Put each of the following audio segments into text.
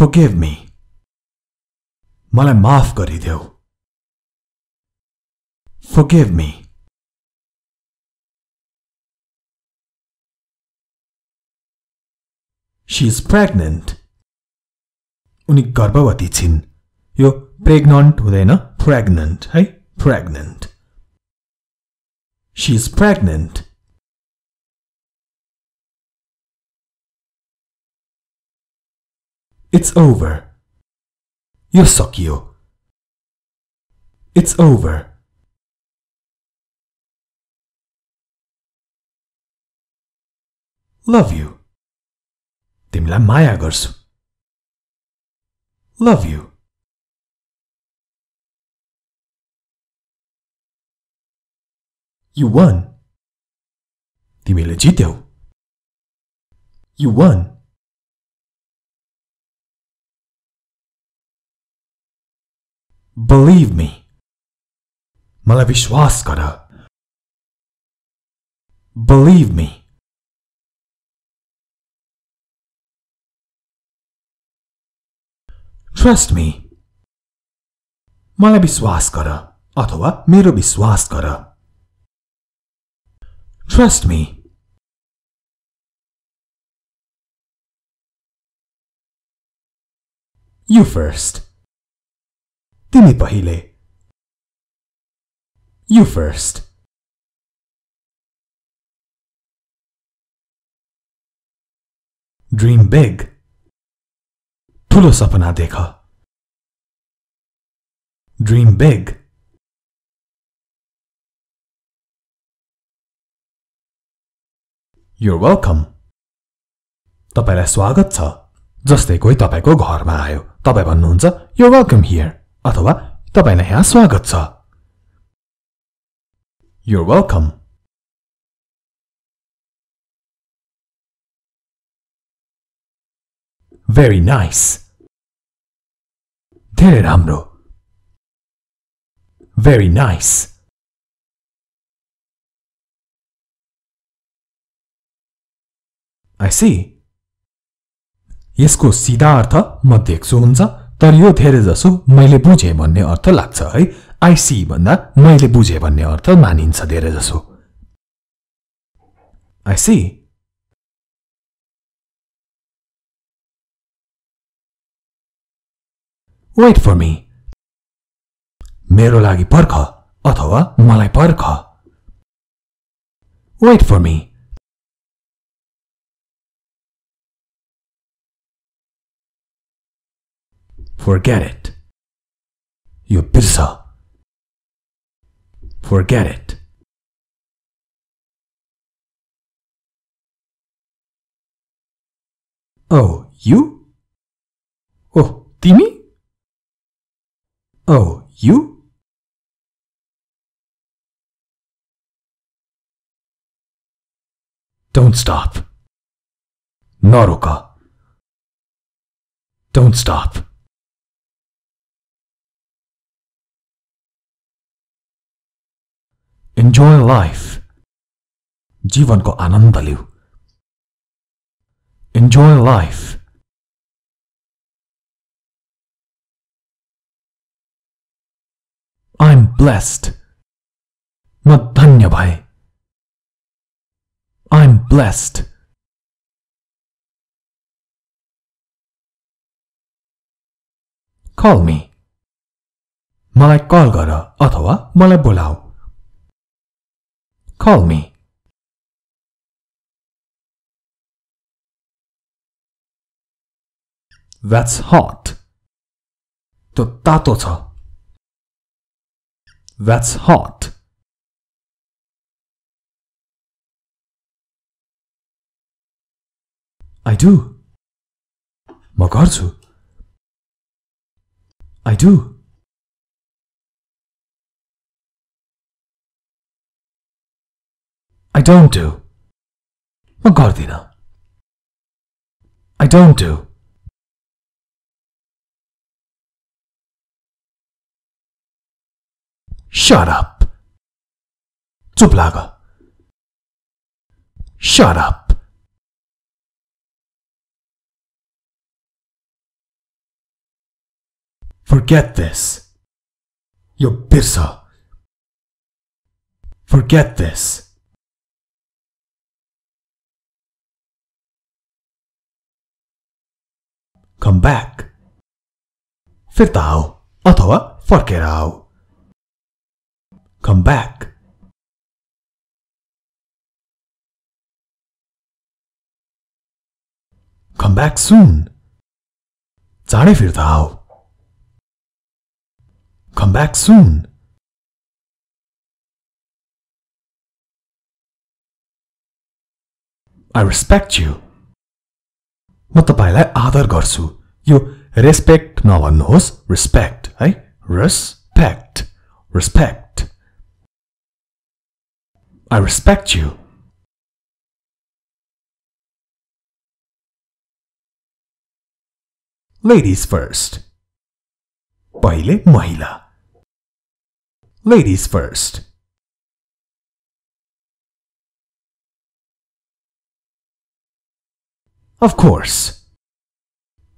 forgive me. मलाई माफ गरिदेऊ forgive me. She is pregnant उनी गर्भवती छिन् यो प्रेग्नन्ट हुँदैन प्रेग्नेन्ट है pregnant she is pregnant It's over. Yosokyo. It's over. Love you. तिमलाई maya गर्छु. Love you. You won. तिमीले जित्यौ. You won. believe me. Malavishwas kara. Believe me. Trust me. Malavishwas kara. Athawa mero vishwas kara. Trust me. You first. तिमी पहिले यु first dream bag ठुलो सपना देख dream bag यो welcome तपाईँलाई स्वागत छ जस्तै कोही तपाईँको घरमा आयो तपाईँ भन्नुहुन्छ यो वेलकम हियर अथवा तपाईँलाई यहाँ स्वागत छ युर वेलकम भेरी नाइस धेरै राम्रो भेरी नाइस आई सी यसको सिधा अर्थ म देख्छु हुन्छ तर यो धेरै जसो मैले बुझेँ भन्ने अर्थ लाग्छ है आइसी भन्दा मैले बुझेँ भन्ने अर्थ मानिन्छ धेरै जसो आइसी वेट फर मी मेरो लागि पर्ख अथवा मलाई पर्ख wait for me Forget it. You pizza. Forget it. Oh, you? Oh, Timmy? Oh, you? Don't stop. Naruka. Don't stop. enjoy life. जीवन को आनंद enjoy life. I'm blessed. मैं धन्य I'm blessed. Call me. मलाई कल गर अथवा मलाई बोलाऊ Call me. That's hot. To तातो That's hot. I do. म I do. I don't do. म I don't do. Shut up. चुप Shut up. Forget this. Yo बिर्स Forget this. come back. फिर्ताओ अथवा फर्केर come back. Come back soon. चाँडै फिर्ता Come back soon. I respect you. म तपाईँलाई आदर यो रेस्पेक्ट नभन्नुहोस् रेस्पेक्ट है respect respect I respect you ladies first पहिले महिला लेडिज फर्स्ट Of course.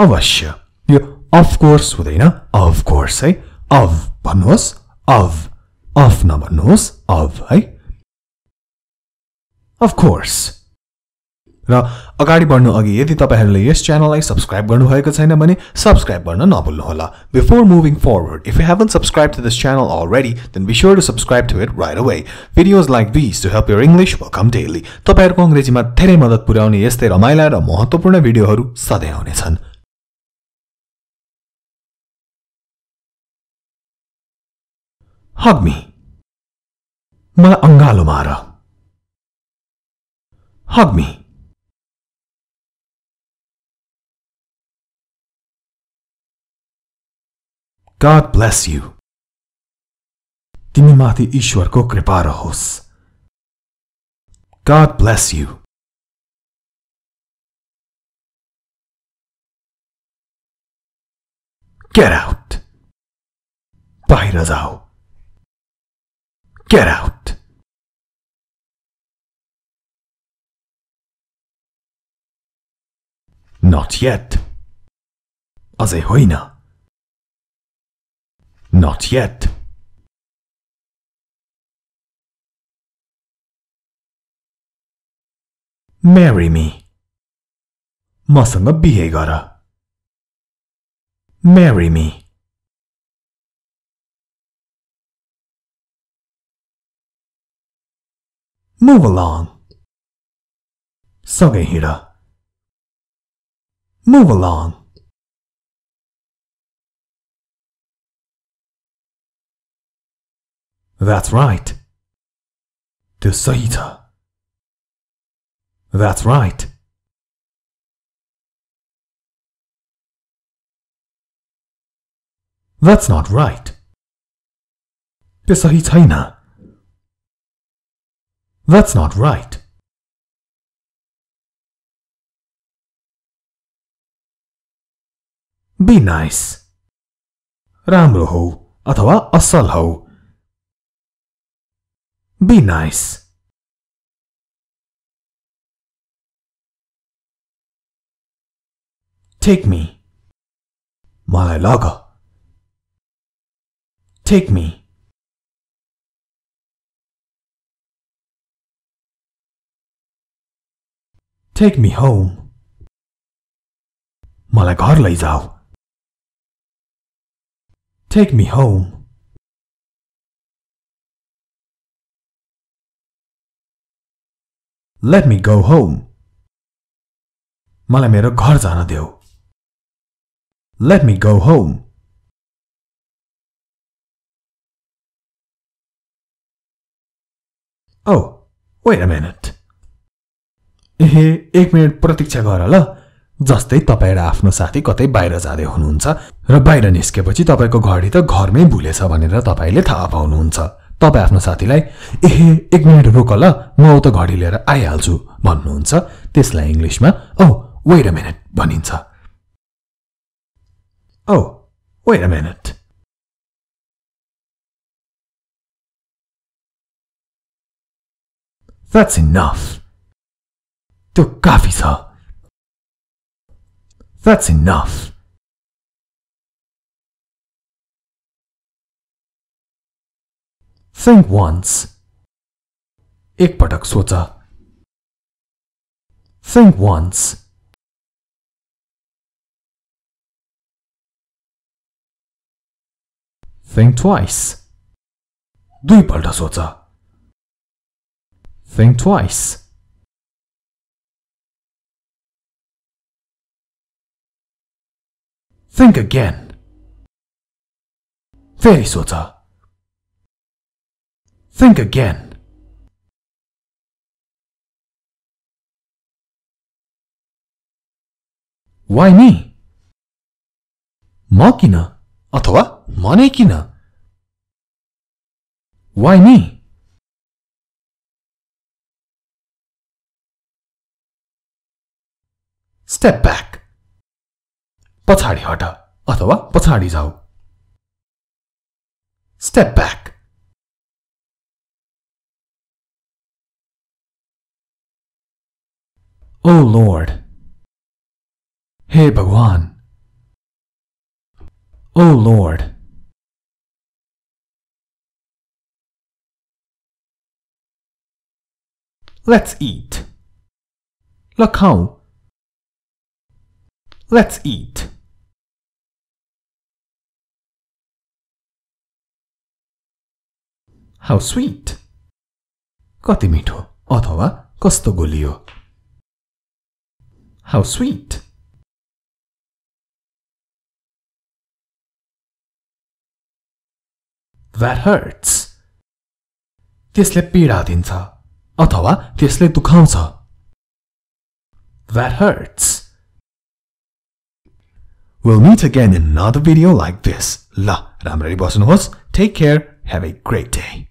अवश्य यो अफकोर्स हुँदैन अफकोर्स है अफ भन्नुहोस् अफ अफ नभन्नुहोस् अफ है अफकोर्स र अगाडि बढ्नु अघि यदि तपाईँहरूले यस च्यानललाई सब्सक्राइब गर्नुभएको छैन भने सब्सक्राइब गर्न नभुल्नुहोला before moving forward if you haven't subscribe to this channel already then be sure to subscribe to it right away videos like this to help your English welcome daily तपाईँहरूको अङ्ग्रेजीमा धेरै मद्दत पुर्याउने यस्तै रमाइला र महत्त्वपूर्ण भिडियोहरू सधैँ आउनेछन् Hug me. Mga anggalo mara. Hug me. God bless you. mati Ishwar ko कृपा रहोस् God bless you. Get out. बाहिर जाऊ Get out! Not yet. Az hoina. Not yet. Marry me. Masanga bihegara. Marry me. Move along. Sogehira. Move along. That's right. To Saita. That's right. That's not right. Besahitaina. That's not right. Be nice. Ramroho, ho, atawa Asalho. Be nice. Take me. my laga. Take me. Take me home. मलाई घर लैजाओ. Take me home. Let me go home. मलाई मेरो घर जान Let me go home. Oh, wait a minute. एहे एक minute प्रतीक्षा गर ल जस्तै तपाईँ र आफ्नो साथी कतै बाहिर जाँदै हुनुहुन्छ र बाहिर निस्केपछि तपाईँको घडी त घरमै भुलेछ भनेर तपाईँले थाहा पाउनुहुन्छ तपाईँ आफ्नो साथीलाई एहे एक मिनट रोक ल म त घडी लिएर आइहाल्छु भन्नुहुन्छ त्यसलाई इङ्ग्लिसमा औ वेट अ मिनट भनिन्छ औ wait a minute That's enough. To काफी That's enough. Think once. एक पटक सोचा Think once. Think twice. दुई पल्ट सोचा Think twice. Think again. fairy Sota. Think again. Why me? Makina Why me? Step back. पछाडि हट अथवा पछाडि जाऊ स्टेप ब्याक ओ लोर्ड हे भगवान oh lord Let's eat. Look how. Let's eat. How sweet. कति sweet, अथवा कस्तो गोलियो हाउ स्विट द्याट हर्ट्स त्यसले पीडा दिन्छ अथवा त्यसले दुखाउँछ That hurts. We'll meet again in another video like this. La, राम्ररी बस्नुहोस्. Take care. Have a great day.